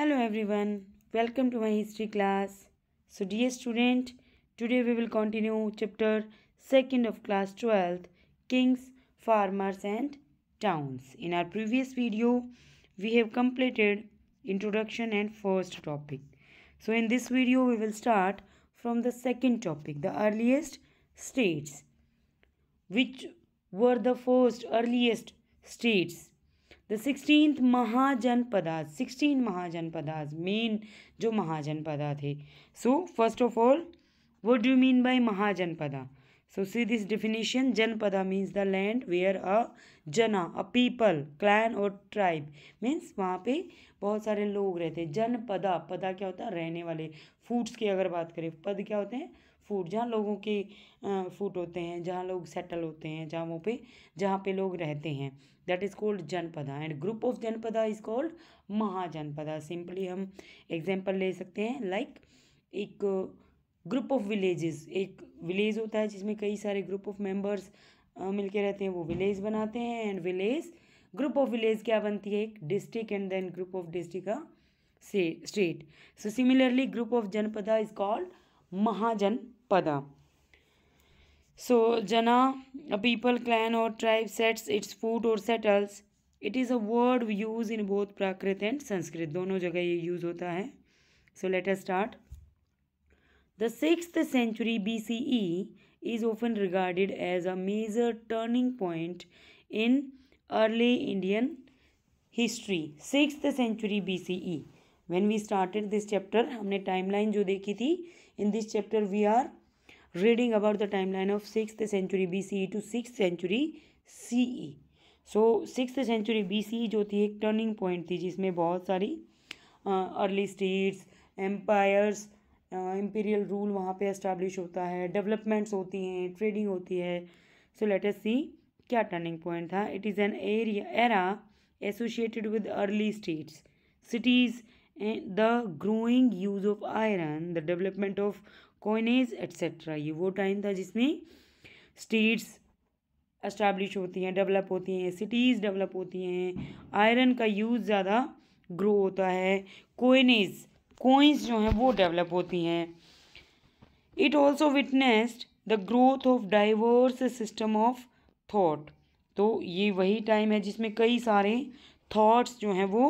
hello everyone welcome to my history class so dear student today we will continue chapter 2nd of class 12th kings farmers and towns in our previous video we have completed introduction and first topic so in this video we will start from the second topic the earliest states which were the first earliest states the sixteen mahajanapadas sixteen mahajanapadas main जो महाजनपदा थे so first of all what do mean by mahajanapada so see this definition janpada means the land where a jana a people clan और tribe means वहाँ पे बहुत सारे लोग रहते हैं जनपदा पदा क्या होता है रहने वाले फूड्स की अगर बात करें पद क्या होते हैं फूड जहाँ लोगों के फूड होते हैं जहाँ लोग सेटल होते हैं जहाँ वो पे जहाँ पे लोग रहते हैं that is called janapada and group of janapada is called mahajanapada simply हम एग्जाम्पल ले सकते हैं like एक ग्रुप ऑफ विलेजेस एक विलेज होता है जिसमें कई सारे ग्रुप ऑफ मेंबर्स मिलके रहते हैं वो विलेज बनाते हैं and village group of village क्या बनती है एक district and then group of district का से state so similarly group of janapada is called mahajanapada so jana people clan और ट्राइब सेट्स इट्स फूड और settles it is a word use in both Prakrit and Sanskrit दोनों जगह ये यूज होता है so let later start the six century B C E is often regarded as a major turning point in early Indian history six century B C E when we started this chapter हमने time line जो देखी थी in this chapter we are reading about the timeline of 6th century BCE to 6th century CE. So six century C जो थी एक turning point थी जिसमें बहुत सारी early states empires imperial rule वहाँ पे इस्टेब्लिश होता है डेवलपमेंट्स होती हैं ट्रेडिंग होती है सो लेट अस सी क्या टर्निंग पॉइंट था it is an area era associated with early states cities the growing use of iron the development of coinage etcetera ये वो टाइम था जिसमें स्टेट्स इस्टेब्लिश होती हैं डेवलप होती हैं सिटीज़ डेवलप होती हैं आयरन का यूज़ ज़्यादा ग्रो होता है कोइनेज कोइंस जो हैं वो डेवलप होती हैं it also witnessed the growth of diverse system of thought तो ये वही टाइम है जिसमें कई सारे थाट्स जो हैं वो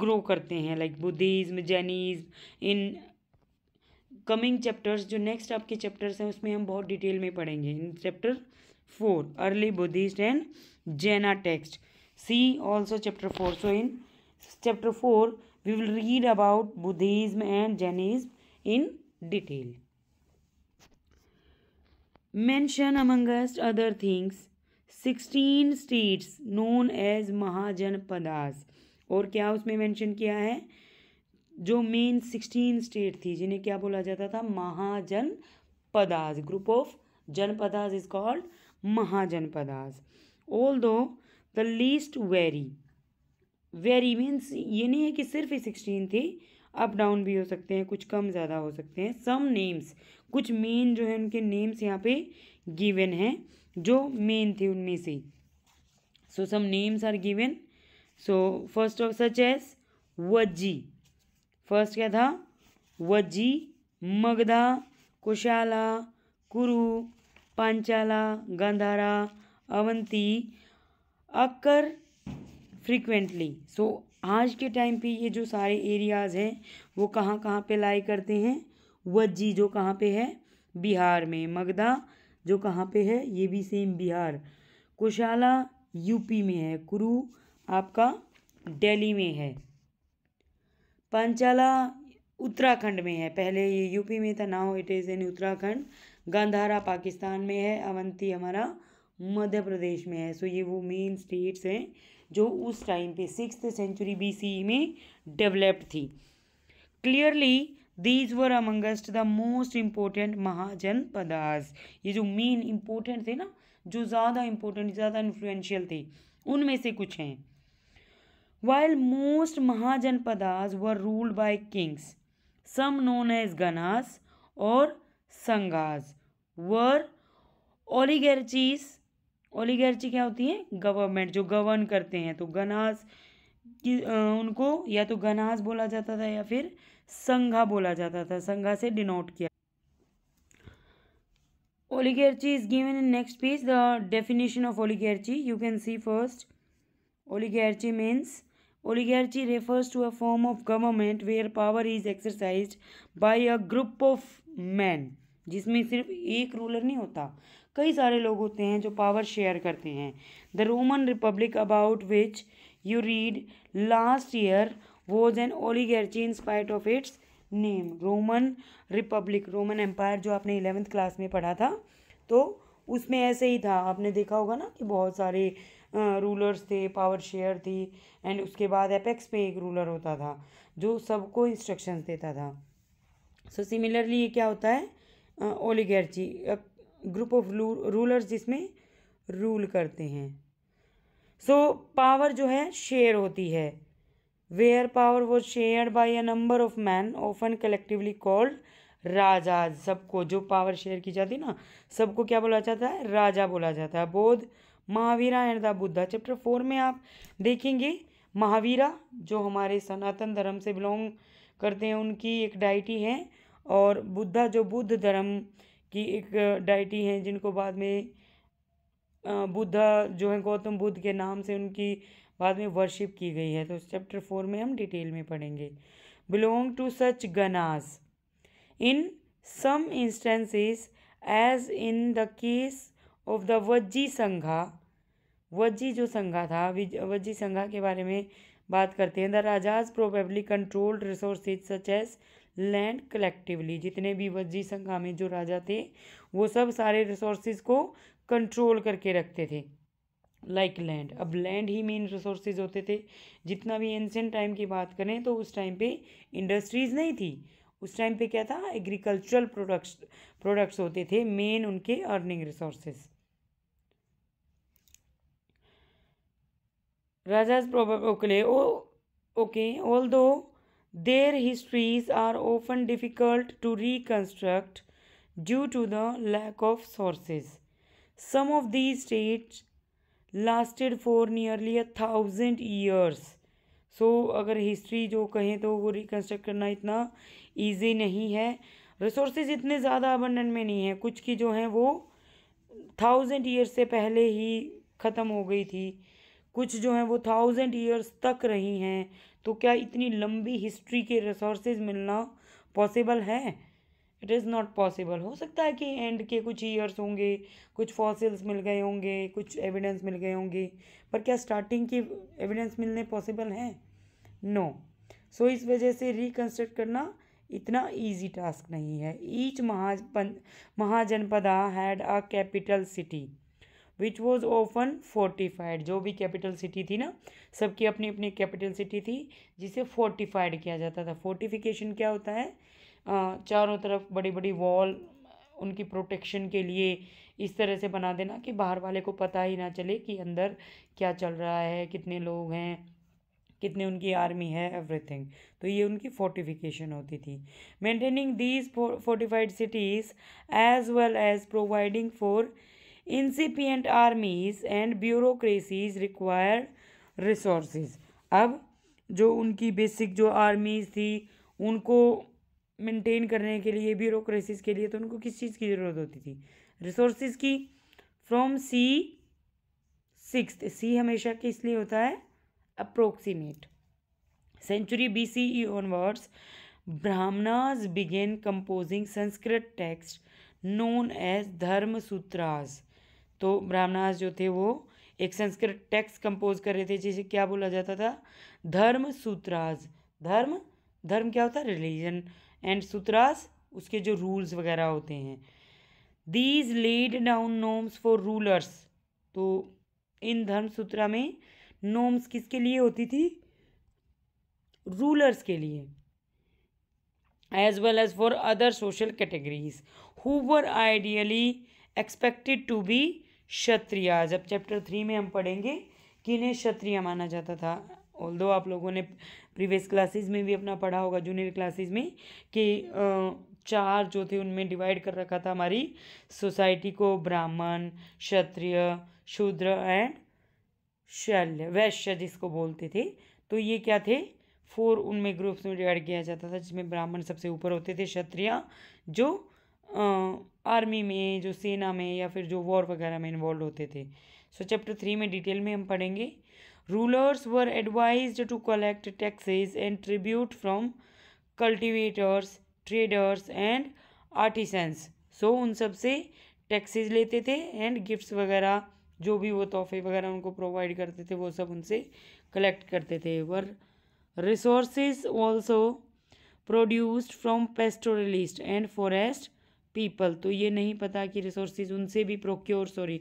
ग्रो करते हैं like Buddhism Jainism in coming chapters जो नेक्स्ट आपके चैप्टर्स हैं उसमें हम बहुत डिटेल में पढ़ेंगे in chapter four early Buddhist and Jaina text see also chapter four so in chapter four we will read about Buddhism and Jainism in detail mention amongst other things sixteen states known as mahajanapadas और क्या उसमें mention किया है जो main sixteen state थी जिन्हें क्या बोला जाता था mahajanapadas group of janapadas is called mahajanapadas although the list very very means ये नहीं है कि सिर्फ ही सिक्सटीन थी अप डाउन भी हो सकते हैं कुछ कम ज़्यादा हो सकते हैं सम नेम्स कुछ मेन जो है उनके नेम्स यहाँ पे गिवन हैं जो मेन थे उनमें से so some names are given so first of such as Vajji first क्या था Vajji Magadha Koshala Kuru Panchala Gandhara Avanti occur frequently so आज के टाइम पे ये जो सारे एरियाज़ हैं वो कहाँ कहाँ पे लाई करते हैं वज्जी जो कहाँ पे है बिहार में मगधा जो कहाँ पे है ये भी सेम बिहार कुशाला यूपी में है कुरु आपका दिल्ली में है पंचाला उत्तराखंड में है पहले ये यूपी में था now it is in Uttarakhand Gandhara Pakistan में है अवंती हमारा मध्य प्रदेश में है सो ये वो मेन स्टेट्स हैं जो उस टाइम पे सिक्स सेंचुरी बीसीई में डेवलप्ड थी clearly these were amongst the most important mahajanapadas ये जो मेन इम्पोर्टेंट थे ना जो ज़्यादा इम्पोर्टेंट ज़्यादा इन्फ्लुएंशियल थे उनमें से कुछ हैं while most mahajanpadas were ruled by kings some known as ganas or sanghas were oligarchies oligarchy क्या होती है गवर्नमेंट जो गवर्न करते हैं तो गनास की उनको या तो गनास बोला जाता था या फिर संघा बोला जाता था संघा से डिनोट किया oligarchy is given in next page the definition of oligarchy you can see first oligarchy means Oligarchy refers to a form of government where power is exercised by a group of men. जिसमें सिर्फ एक ruler नहीं होता कई सारे लोग होते हैं जो पावर शेयर करते हैं the Roman Republic about which you read last year was an oligarchy in spite of its name Roman Republic Roman Empire जो आपने इलेवेंथ क्लास में पढ़ा था तो उसमें ऐसे ही था आपने देखा होगा ना कि बहुत सारे रूलर्स थे पावर शेयर थी एंड उसके बाद एपेक्स पे एक रूलर होता था जो सबको इंस्ट्रक्शंस देता था सो सिमिलरली ये क्या होता है ओलीगैर्ची ग्रुप ऑफ रूलर्स जिसमें रूल करते हैं सो so, पावर जो है शेयर होती है where power was share by a number of men often collectively called raja सबको जो पावर शेयर की जाती है ना सबको क्या बोला जाता है राजा बोला जाता है both Mahavira and the Buddha chapter four में आप देखेंगे महावीरा जो हमारे सनातन धर्म से बिलोंग करते हैं उनकी एक डाइटी है और बुद्धा जो बुद्ध धर्म की एक डाइटी हैं जिनको बाद में बुद्धा जो है गौतम बुद्ध के नाम से उनकी बाद में वर्शिप की गई है तो चैप्टर फोर में हम डिटेल में पढ़ेंगे belong to such ganas in some instances as in the case of the Vajji sangha Vajji जो संघा था वज्जी संघा के बारे में बात करते हैं the rajas probably controlled resource such as land collectively जितने भी वज्जी संघा में जो राजा थे वो सब सारे रिसोर्सेज को कंट्रोल करके रखते थे लाइक like लैंड अब लैंड ही मेन रिसोर्सेज होते थे जितना भी एंशेंट टाइम की बात करें तो उस टाइम पे इंडस्ट्रीज़ नहीं थी उस टाइम पे क्या था एग्रीकल्चरल प्रोडक्ट्स प्रोडक्ट्स होते थे मेन उनके earning resources Rajas probably okay, although their histories are often difficult to reconstruct due to the lack of sources. Some of these states lasted for nearly a thousand years. So so, अगर history जो कहें तो वो reconstruct करना इतना easy नहीं है resources इतने ज़्यादा अबंडन में नहीं है कुछ की जो हैं वो थाउजेंड ईयर से पहले ही ख़त्म हो गई थी कुछ जो हैं वो थाउजेंड ईयर्स तक रही हैं तो क्या इतनी लंबी हिस्ट्री के रिसोर्सेज मिलना पॉसिबल है इट इज़ नॉट पॉसिबल हो सकता है कि एंड के कुछ ईयर्स होंगे कुछ फॉसिल्स मिल गए होंगे कुछ एविडेंस मिल गए होंगे पर क्या स्टार्टिंग की एविडेंस मिलने पॉसिबल हैं नो सो इस वजह से रिकन्स्ट्रक्ट करना इतना इजी टास्क नहीं है each mahajan mahajanapada had a capital city which was open fortified जो भी कैपिटल सिटी थी ना सबकी अपनी अपनी कैपिटल सिटी थी जिसे फोर्टिफाइड किया जाता था फोर्टिफिकेशन क्या होता है चारों तरफ बड़ी बड़ी वॉल उनकी प्रोटेक्शन के लिए इस तरह से बना देना कि बाहर वाले को पता ही ना चले कि अंदर क्या चल रहा है कितने लोग हैं कितने उनकी आर्मी है एवरीथिंग तो ये उनकी फोर्टिफिकेशन होती थी maintaining these fortified cities as well as providing for incipient armies and bureaucracies required resource अब जो उनकी बेसिक जो आर्मीज थी उनको मेंटेन करने के लिए ब्यूरोसीज के लिए तो उनको किस चीज़ की ज़रूरत होती थी रिसोर्सिस की फ्रॉम सी सिक्स सी हमेशा किस लिए होता है approximate century B C E onwards Brahmanas begin composing Sanskrit text known as Dharma Sutras तो ब्राह्मणास जो थे वो एक संस्कृत टेक्स्ट कंपोज कर रहे थे जिसे क्या बोला जाता था धर्म सूत्रास धर्म धर्म क्या होता है रिलीजन एंड सूत्रास उसके जो रूल्स वगैरह होते हैं these laid down norms for rulers तो इन धर्म सूत्रा में नोम्स किसके लिए होती थी रूलर्स के लिए as well as for other social categories who were ideally expected to be Kshatriya जब चैप्टर थ्री में हम पढ़ेंगे कि इन्हें क्षत्रिय माना जाता था ऑल दो आप लोगों ने प्रीवियस क्लासेस में भी अपना पढ़ा होगा जूनियर क्लासेस में कि चार जो थे उनमें डिवाइड कर रखा था हमारी सोसाइटी को ब्राह्मण क्षत्रिय शूद्र एंड शल्य वैश्य जिसको बोलते थे तो ये क्या थे फोर उनमें ग्रुप्स में डिवाइड किया जाता था जिसमें ब्राह्मण सबसे ऊपर होते थे क्षत्रिय जो आर्मी में जो सेना में या फिर जो वॉर वगैरह में इन्वॉल्व होते थे सो चैप्टर थ्री में डिटेल में हम पढ़ेंगे rulers were advise to collect taxes and tribute from cultivators traders and artisans so उन सब से टैक्सेस लेते थे एंड गिफ्ट्स वगैरह जो भी वो तोहफे वगैरह उनको प्रोवाइड करते थे वो सब उनसे कलेक्ट करते थे were resources also produced from pastoralist and forest people तो ये नहीं पता कि रिसोर्स उनसे भी प्रोक्योर सॉरी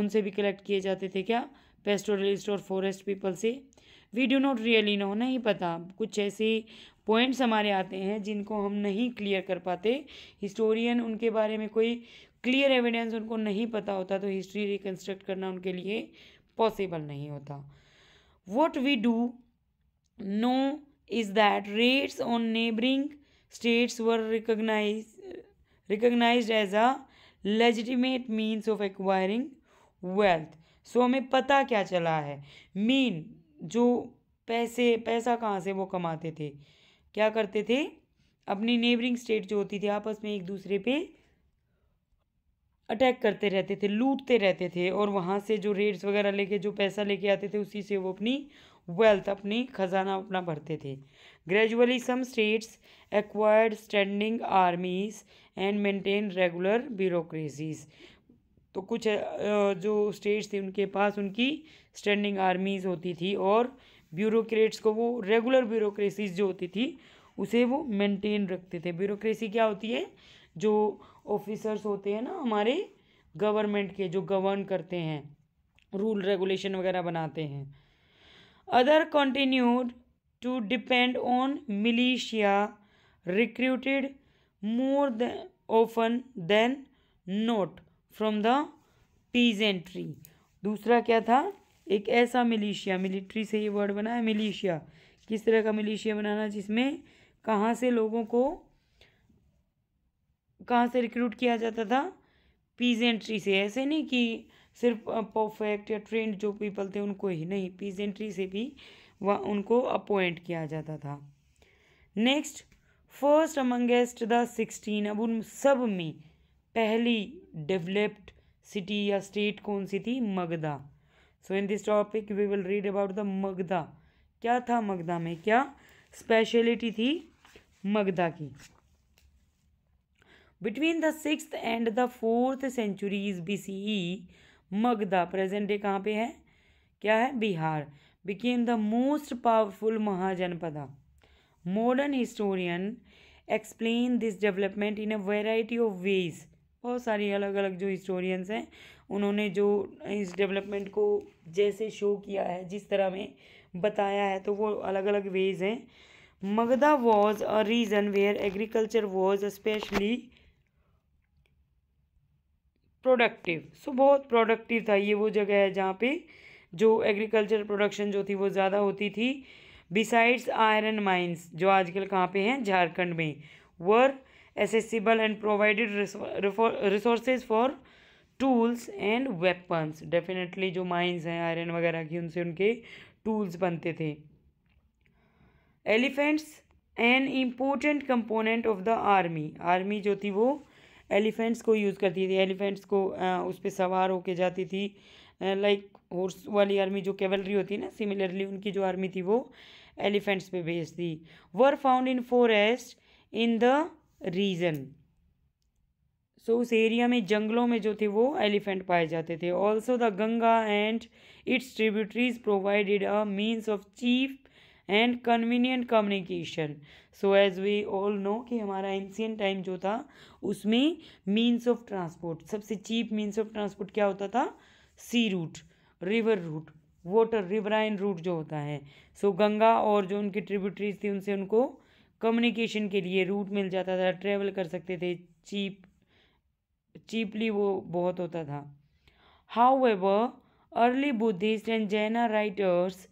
उनसे भी कलेक्ट किए जाते थे क्या पेस्टोरलिस्ट और फॉरेस्ट पीपल से we do not really know नहीं पता कुछ ऐसे पॉइंट्स हमारे आते हैं जिनको हम नहीं क्लियर कर पाते हिस्टोरियन उनके बारे में कोई क्लियर एविडेंस उनको नहीं पता होता तो हिस्ट्री रिकन्स्ट्रक्ट करना उनके लिए पॉसिबल नहीं होता what we do know is that raids on neighbouring states were recognise recognise as a legitimate means of acquiring wealth so हमें पता क्या चला है मीन जो पैसे पैसा कहाँ से वो कमाते थे क्या करते थे अपनी नेबरिंग स्टेट जो होती थी आपस में एक दूसरे पे अटैक करते रहते थे लूटते रहते थे और वहाँ से जो रेट्स वगैरह लेके जो पैसा लेके आते थे उसी से वो अपनी वेल्थ अपनी खजाना अपना भरते थे gradually some states acquired standing armies and maintain regular bureaucracies तो कुछ जो स्टेट्स थे उनके पास उनकी स्टैंडिंग आर्मीज होती थी और ब्यूरोक्रेट्स को वो रेगुलर ब्यूरोक्रेसीज जो होती थी उसे वो मेंटेन रखते थे ब्यूरोक्रेसी क्या होती है जो ऑफिसर्स होते हैं ना हमारे गवर्नमेंट के जो गवर्न करते हैं रूल रेगुलेशन वगैरह बनाते हैं other continued to depend on militia recruited more than, often than not from the peasantry दूसरा क्या था एक ऐसा मिलिशिया मिलिट्री से ये वर्ड बना है मिलिशिया किस तरह का मिलिशिया बनाना जिसमें कहाँ से लोगों को कहाँ से रिक्रूट किया जाता था पीजेंट्री से ऐसे नहीं कि सिर्फ परफेक्ट या ट्रेंड जो पीपल थे उनको ही नहीं पीजेंट्री से भी वह उनको अपॉइंट किया जाता था next first amongst the sixteen अब उन सब में पहली डेवलप्ड सिटी या स्टेट कौन सी थी Magadha so in this topic we will read about the Magadha क्या था मगधा में क्या स्पेशलिटी थी मगधा की between the six and the fourth centuries B C E Magadha present day कहाँ पे है क्या है Bihar became the most powerful Mahajanapada modern historian explain this development in a variety of ways बहुत सारी अलग अलग जो हिस्टोरियंस हैं उन्होंने जो इस डेवलपमेंट को जैसे शो किया है जिस तरह में बताया है तो वो अलग अलग वेज हैं Magadha was a region where agriculture was especially productive so बहुत प्रोडक्टिव था ये वो जगह है जहाँ पे जो एग्रीकल्चर प्रोडक्शन जो थी वो ज़्यादा होती थी बिसाइड्स आयरन माइंस जो आजकल कहाँ पे हैं झारखंड में were accessible and provided resources for tools and weapons definitely जो माइंस हैं आयरन वगैरह की उनसे उनके टूल्स बनते थे elephants an important component of the army army जो थी वो एलिफेंट्स को यूज़ करती थी एलिफेंट्स को आ, उस पर सवार होके जाती थी लाइक हॉर्स वाली आर्मी जो कैवलरी होती है ना सिमिलरली उनकी जो आर्मी थी वो एलिफेंट्स पे they were found in forest in the region so उस एरिया में जंगलों में जो थे वो एलिफेंट पाए जाते थे also the Ganga and its tributaries provided a means of cheap and convenient communication so as we all know कि हमारा एंशियन टाइम जो था उसमें मीन्स ऑफ ट्रांसपोर्ट सबसे चीप मीन्स ऑफ ट्रांसपोर्ट क्या होता था sea route river route water riverine route जो होता है सो so, गंगा और जो उनकी ट्रिब्यूटरीज थी उनसे उनको कम्युनिकेशन के लिए रूट मिल जाता था ट्रेवल कर सकते थे चीप चीपली वो बहुत होता था however early Buddhist and Jaina writers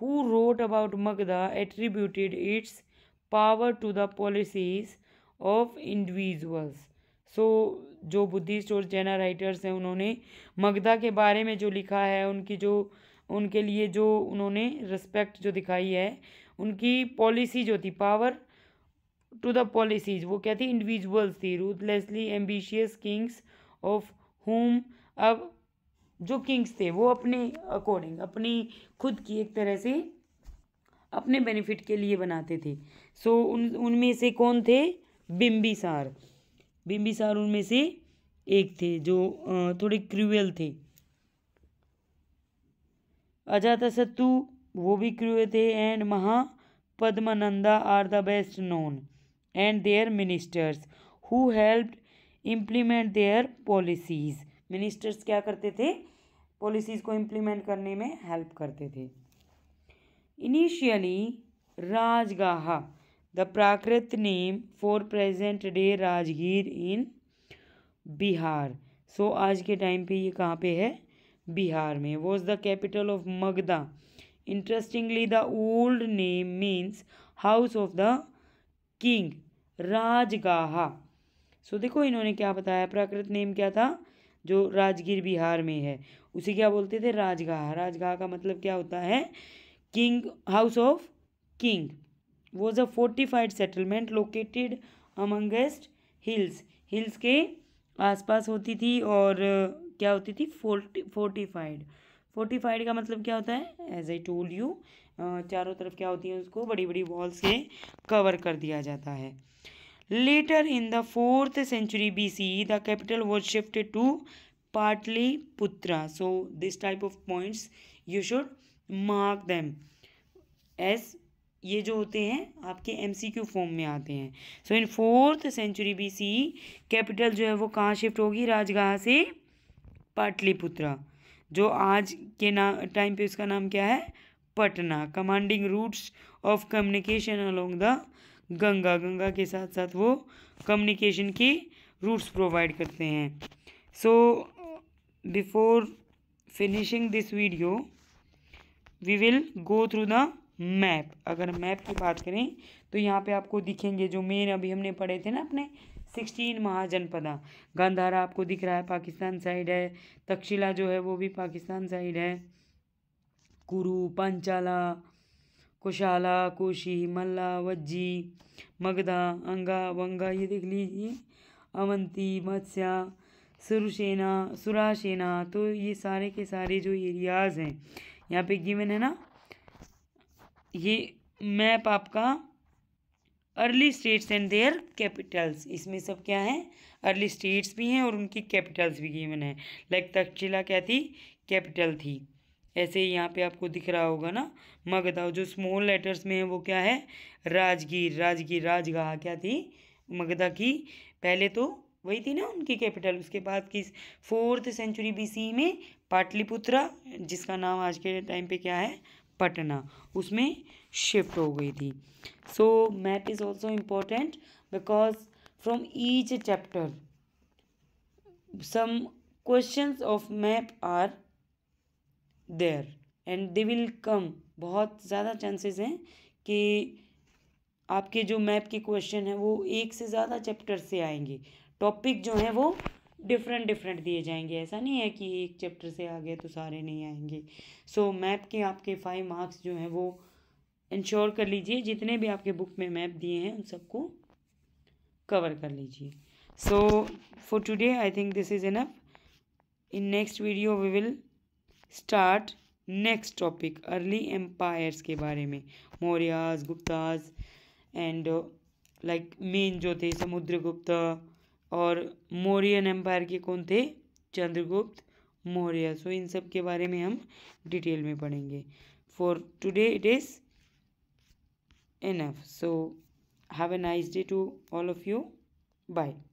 who wrote about Magda attributed its power to the policies of individuals. So so, जो बुद्धिस्ट और जैना राइटर्स हैं उन्होंने मगधा के बारे में जो लिखा है उनकी जो उनके लिए जो उन्होंने रिस्पेक्ट जो दिखाई है उनकी पॉलिसी जो थी पावर टू द पॉलिसीज वो क्या थी इंडिविजुअल्स थी ruthlessly ambitious kings of whom अब जो किंग्स थे वो अपने अकॉर्डिंग अपनी खुद की एक तरह से अपने बेनिफिट के लिए बनाते थे सो so, उन उनमें से कौन थे बिम्बिसार बिम्बिसार उनमें से एक थे जो थोड़े क्रूएल थे अजातशत्रु वो भी क्रूएल थे and Maha Padmananda are the best known and their ministers who helped implement their policies ministers क्या करते थे पॉलिसीज़ को इम्प्लीमेंट करने में हेल्प करते थे initially Rajagaha the Prakrit name for present day Rajgir in Bihar so आज के टाइम पे ये कहाँ पे है बिहार में was the capital of Magadha interestingly the old name means house of the king Rajagaha so देखो इन्होंने क्या बताया प्राकृत नेम क्या था जो राजगीर बिहार में है उसे क्या बोलते थे राजगाह राजगाह का मतलब क्या होता है king house of king was a fortified settlement located amongst hills hills के आसपास होती थी और क्या होती थी फोर्टी फोर्टिफाइड फोर्टिफाइड का मतलब क्या होता है एज आई टोल्ड यू चारों तरफ क्या होती है उसको बड़ी बड़ी वॉल्स से कवर कर दिया जाता है Later in the 4th century BC, the capital was shifted to पुत्रा So, this type of points you should mark them as ये जो होते हैं आपके एम सी क्यू फॉर्म में आते हैं so in fourth century B C capital जो है वो कहाँ शिफ्ट होगी राजगाह से पाटलिपुत्रा जो आज के नाम टाइम पे उसका नाम क्या है Patna commanding routes of communication along the Ganga Ganga के साथ साथ वो कम्युनिकेशन के रूट्स प्रोवाइड करते हैं so before finishing this video we will go through the map अगर मैप की बात करें तो यहाँ पे आपको दिखेंगे जो मेन अभी हमने पढ़े थे ना अपने सिक्सटीन महाजनपदा गांधारा आपको दिख रहा है पाकिस्तान साइड है तक्षशिला जो है वो भी पाकिस्तान साइड है कुरु पंचाला कुशाला कोशी मल्ला वज्जी मगधा अंगा वंगा ये देख लीजिए अवंती मत्स्या सुरुसेना सुरासेना तो ये सारे के सारे जो एरियाज़ हैं यहाँ पे गिवन है ना ये मैप आपका early states and their capitals इसमें सब क्या है अर्ली स्टेट्स भी हैं और उनकी कैपिटल्स भी गिवन है लाइक तक्षशिला क्या थी कैपिटल थी ऐसे ही यहाँ पे आपको दिख रहा होगा ना मगधा जो स्मॉल लेटर्स में है वो क्या है राजगीर राजगीर राजगाह क्या थी मगधा की पहले तो वही थी ना उनकी कैपिटल उसके बाद किस फोर्थ सेंचुरी बीसी में पाटलिपुत्रा जिसका नाम आज के टाइम पे क्या है पटना उसमें शिफ्ट हो गई थी so map is also important because from each chapter some questions of map are there and they will come बहुत ज़्यादा चांसेस हैं कि आपके जो मैप के क्वेश्चन हैं वो एक से ज़्यादा चैप्टर से आएंगे टॉपिक जो है वो डिफरेंट डिफरेंट दिए जाएंगे ऐसा नहीं है कि एक चैप्टर से आ गए तो सारे नहीं आएंगे सो so, मैप के आपके फाइव मार्क्स जो हैं वो इंश्योर कर लीजिए जितने भी आपके बुक में मैप दिए हैं उन सबको कवर कर लीजिए so for today I think this is enough in next video we will start next topic early empires के बारे में Mauryas Guptas and like main जो थे समुद्रगुप्त और मौर्यन एम्पायर के कौन थे चंद्रगुप्त मौर्य सो इन सब के बारे में हम डिटेल में पढ़ेंगे for today it is enough so have a nice day to all of you bye